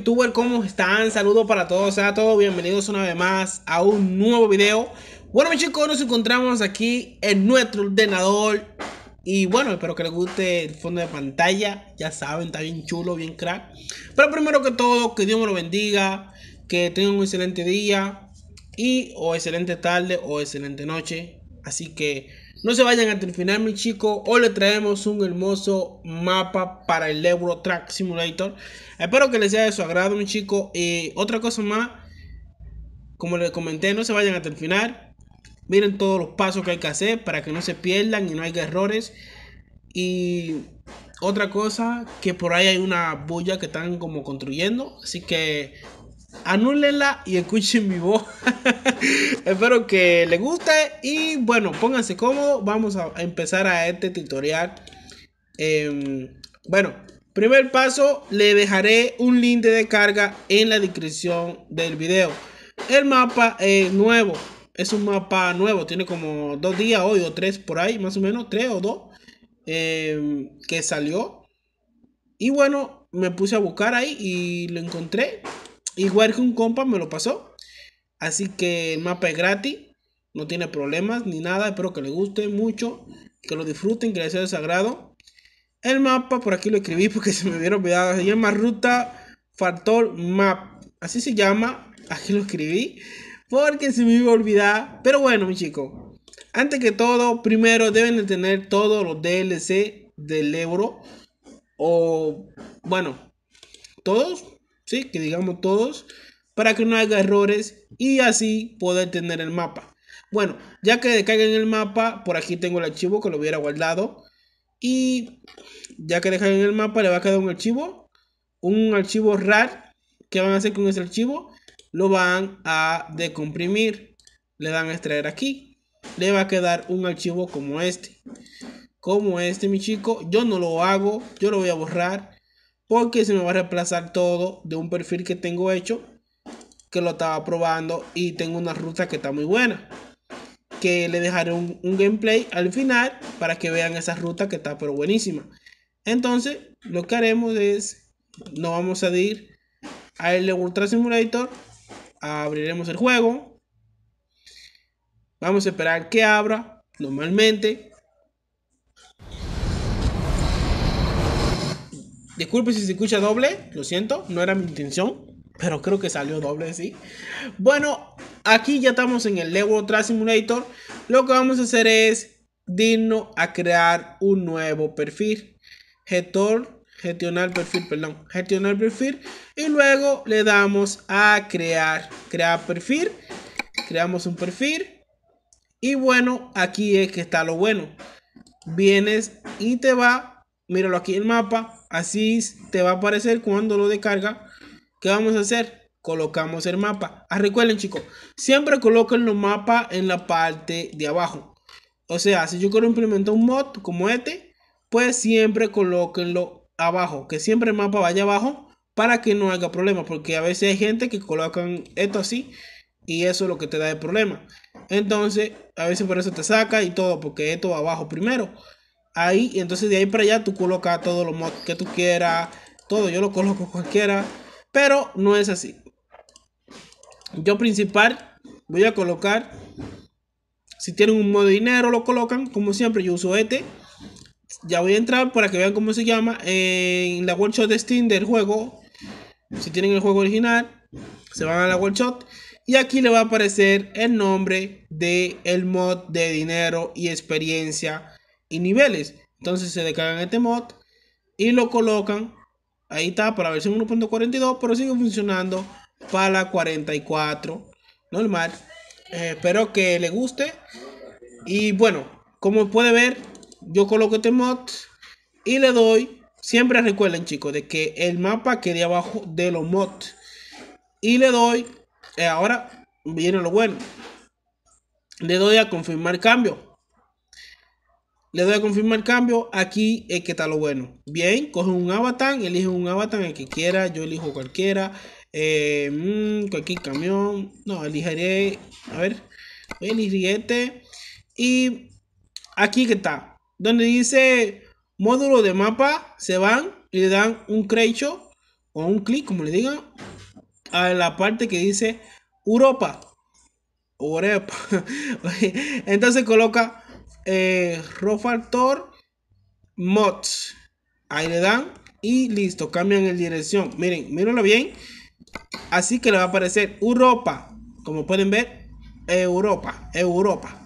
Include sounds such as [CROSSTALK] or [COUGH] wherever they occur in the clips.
youtuber, ¿cómo están? Saludos para todos, a todos, bienvenidos una vez más a un nuevo video. Bueno, mis chicos, nos encontramos aquí en nuestro ordenador. Y bueno, espero que les guste el fondo de pantalla. Ya saben, está bien chulo, bien crack. Pero primero que todo, que Dios me lo bendiga. Que tengan un excelente día. Y o excelente tarde o excelente noche. Así que no se vayan hasta el final, mi chico. Hoy le traemos un hermoso mapa para el Euro Track Simulator. Espero que les sea de su agrado, mi chico. Y eh, otra cosa más, como les comenté, no se vayan hasta el final. Miren todos los pasos que hay que hacer para que no se pierdan y no haya errores. Y otra cosa, que por ahí hay una bulla que están como construyendo. Así que anúlenla y escuchen mi voz. [LAUGHS] Espero que les guste y bueno, pónganse cómodos. Vamos a empezar a este tutorial. Em, bueno, primer paso, le dejaré un link de descarga en la descripción del video. El mapa es nuevo, es un mapa nuevo, tiene como dos días hoy o tres por ahí, más o menos, tres o dos em, que salió. Y bueno, me puse a buscar ahí y lo encontré. Igual que un compa me lo pasó. Así que el mapa es gratis. No tiene problemas ni nada. Espero que le guste mucho. Que lo disfruten. Que les sea de sagrado. El mapa por aquí lo escribí [LAUGHS] porque se me hubiera olvidado. Se llama Ruta Factor Map. Así se llama. Aquí lo escribí. Porque se me iba a olvidar. Pero bueno, mi chico. Antes que todo, primero deben de tener todos los DLC del euro. O bueno, todos que digamos todos, para que no haga errores y así poder tener el mapa. Bueno, ya que en el mapa, por aquí tengo el archivo que lo hubiera guardado. Y ya que en el mapa, le va a quedar un archivo, un archivo RAR. ¿Qué van a hacer con ese archivo? Lo van a descomprimir. Le dan a extraer aquí. Le va a quedar un archivo como este. Como este, mi chico. Yo no lo hago. Yo lo voy a borrar porque se me va a reemplazar todo de un perfil que tengo hecho que lo estaba probando y tengo una ruta que está muy buena que le dejaré un, gameplay al final para que vean esa ruta que está pero buenísima entonces lo que haremos es nos vamos a ir a el Ultra Simulator abriremos el juego vamos a esperar que abra normalmente Disculpe si se escucha doble, lo siento, no era mi intención, pero creo que salió doble, sí. Bueno, aquí ya estamos en el Lego Trash Simulator. Lo que vamos a hacer es digno a crear un nuevo perfil. Gestor, gestionar perfil, perdón, gestionar perfil. Y luego le damos a crear, crear perfil. Creamos un perfil. Y bueno, aquí es que está lo bueno. Vienes y te va, míralo aquí en el mapa, Así te va a aparecer cuando lo descarga. ¿Qué vamos a hacer? Colocamos el mapa. Ah, recuerden chicos, siempre coloquen los mapas en la parte de abajo. O sea, si yo quiero implementar un mod como este, pues siempre colóquenlo abajo. Que siempre el mapa vaya abajo para que no haga problema. Porque a veces hay gente que colocan esto así y eso es lo que te da el problema. Entonces, a veces por eso te saca y todo, porque esto va abajo primero. Ahí, entonces de ahí para allá tú colocas todos los mods que tú quieras. Todo, yo lo coloco [LAUGHS] cualquiera. Pero no es así. Yo principal voy a colocar. Si tienen un modo de dinero, lo colocan. Como siempre, yo uso este. Ya voy a entrar para que vean cómo se llama. En la workshop de Steam del juego. Si tienen el juego original, se van a la workshop. Y aquí le va a aparecer el nombre del el mod de dinero y experiencia y niveles. Entonces se descargan este mod y lo colocan. Ahí está para la versión 1.42, pero sigue funcionando para la 44 normal. Eh, espero que le guste. Y bueno, como puede ver, yo coloco este mod y le doy. Siempre recuerden, chicos, de que el mapa quede abajo de los mods. Y le doy. Eh, ahora viene lo bueno. Le doy a confirmar cambio. Le doy a confirmar el cambio. Aquí es que está lo bueno. Bien, coge un avatar, elige un avatar el que quiera. Yo elijo cualquiera. Eh, mm, cualquier camión. No, elegiré. A ver. Elegiré este. Y aquí que está. Donde dice módulo de mapa. Se van y le dan un crecho. O un clic, como le digan. A la parte que dice Europa. Europa. [LAUGHS] Entonces coloca eh, Rofaltor Rofactor Mods. Ahí le dan y listo, cambian el dirección. Miren, mírenlo bien. Así que le va a aparecer Europa. Como pueden ver, Europa, Europa,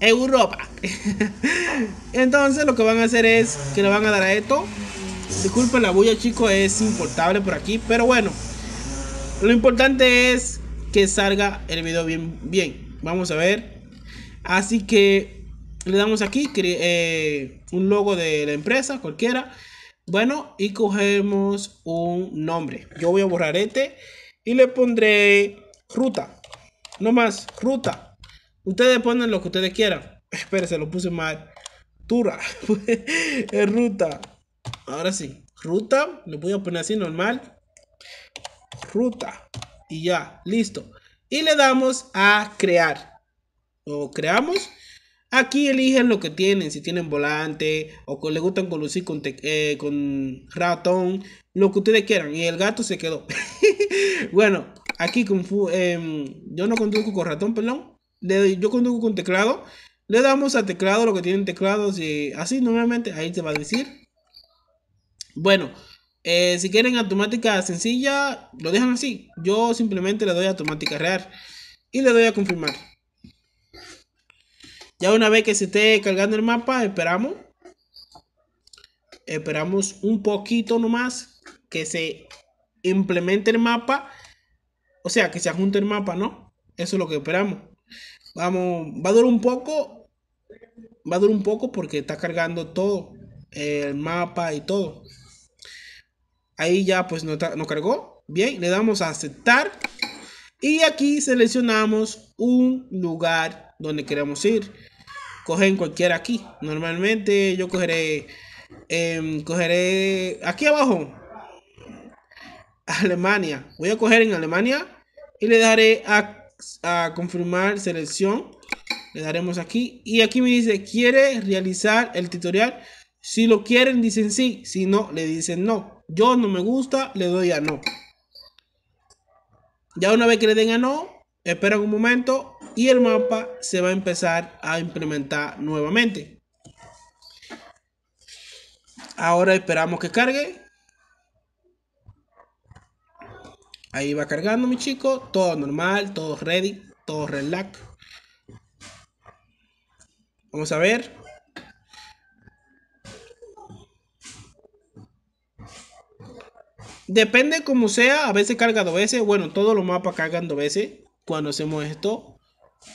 Europa. [LAUGHS] Entonces lo que van a hacer es que le van a dar a esto. Disculpen la bulla, chicos, es importable por aquí. Pero bueno, lo importante es que salga el video bien. bien. Vamos a ver. Así que le damos aquí eh, un logo de la empresa, cualquiera. Bueno, y cogemos un nombre. Yo voy a borrar este y le pondré ruta. No más, ruta. Ustedes ponen lo que ustedes quieran. [LAUGHS] Espérense, lo puse mal. Tura. [LAUGHS] ruta. Ahora sí. Ruta. Lo voy a poner así normal. Ruta. Y ya, listo. Y le damos a crear. Lo creamos. Aquí eligen lo que tienen, si tienen volante o le gustan conducir con, eh, con ratón, lo que ustedes quieran. Y el gato se quedó. [LAUGHS] bueno, aquí con, em, yo no conduzco con ratón, perdón. yo conduzco con teclado. Le damos a teclado lo que tienen teclados y así normalmente ahí se va a decir. Bueno, eh, si quieren automática sencilla, lo dejan así. Yo simplemente le doy a automática real y le doy a confirmar. Ya una vez que se esté cargando el mapa, esperamos. Esperamos un poquito nomás que se implemente el mapa. O sea, que se ajunte el mapa, ¿no? Eso es lo que esperamos. Vamos, va a durar un poco. Va a durar un poco porque está cargando todo. El mapa y todo. Ahí ya pues nos, no cargó. Bien, le damos a aceptar. Y aquí seleccionamos un lugar donde queremos ir. Cogen cualquiera aquí. Normalmente yo cogeré, em, cogeré aquí abajo. Alemania. Voy a coger en Alemania y le daré a, a confirmar selección. Le daremos aquí y aquí me dice, ¿quiere realizar el tutorial? Si lo quieren, dicen sí. Si no, le dicen no. Yo no me gusta, le doy a no. Ya una vez que le den a no, Espera un momento y el mapa se va a empezar a implementar nuevamente. Ahora esperamos que cargue. Ahí va cargando mi chico. Todo normal, todo ready, todo relax. Vamos a ver. Depende como sea, a veces carga dos veces. Bueno, todos los mapas cargan dos veces cuando hacemos esto,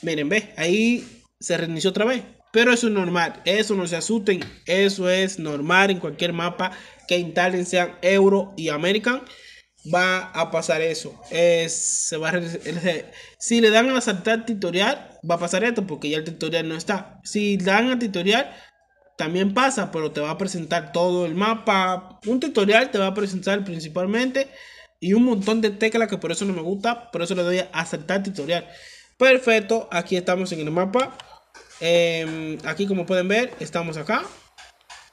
miren, ve, ahí se reinició otra vez. Pero eso es normal, eso no se asusten, eso es normal en cualquier mapa que instalen, sean Euro y American, va a pasar eso. Es, se va a, si le dan a saltar tutorial, va a pasar esto porque ya el tutorial no está. Si dan a tutorial, también pasa, pero te va a presentar todo el mapa. Un tutorial te va a presentar principalmente y un montón de teclas que por eso no me gusta, por eso le doy a aceptar tutorial. Perfecto, aquí estamos en el mapa. Em, aquí como pueden ver, estamos acá.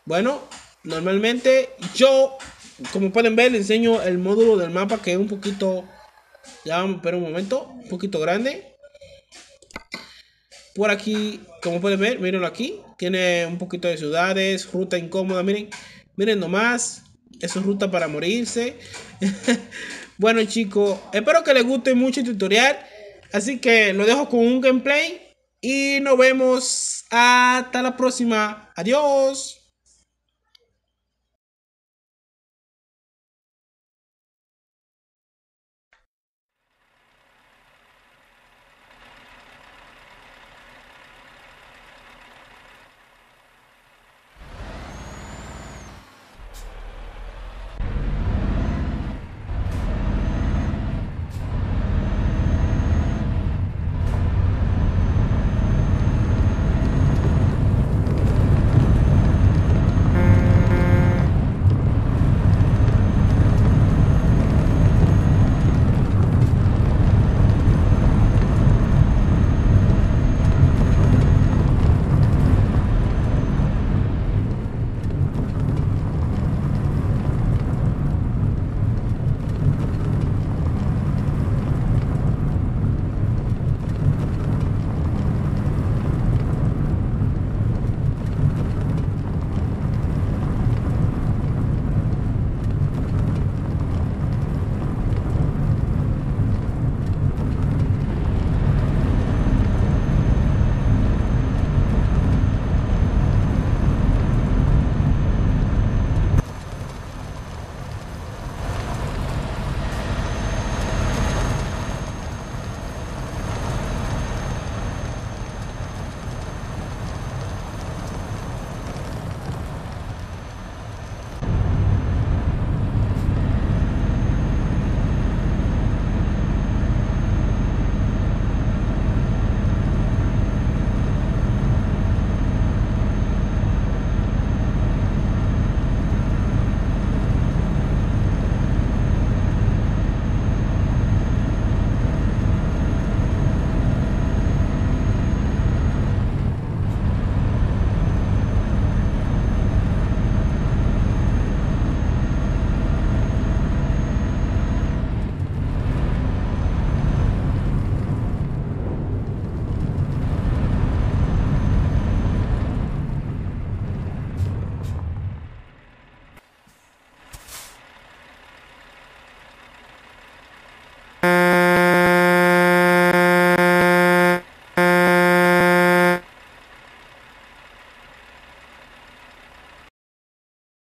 Bueno, normalmente yo, como pueden ver, Les enseño el módulo del mapa que es un poquito... Ya vamos, pero un momento, un poquito grande. Por aquí, como pueden ver, mírenlo aquí. Tiene un poquito de ciudades, ruta incómoda, miren. Miren nomás, es ruta para morirse. [LAUGHS] bueno chicos, espero que les guste mucho el tutorial. Así que lo dejo con un gameplay y nos vemos hasta la próxima. Adiós.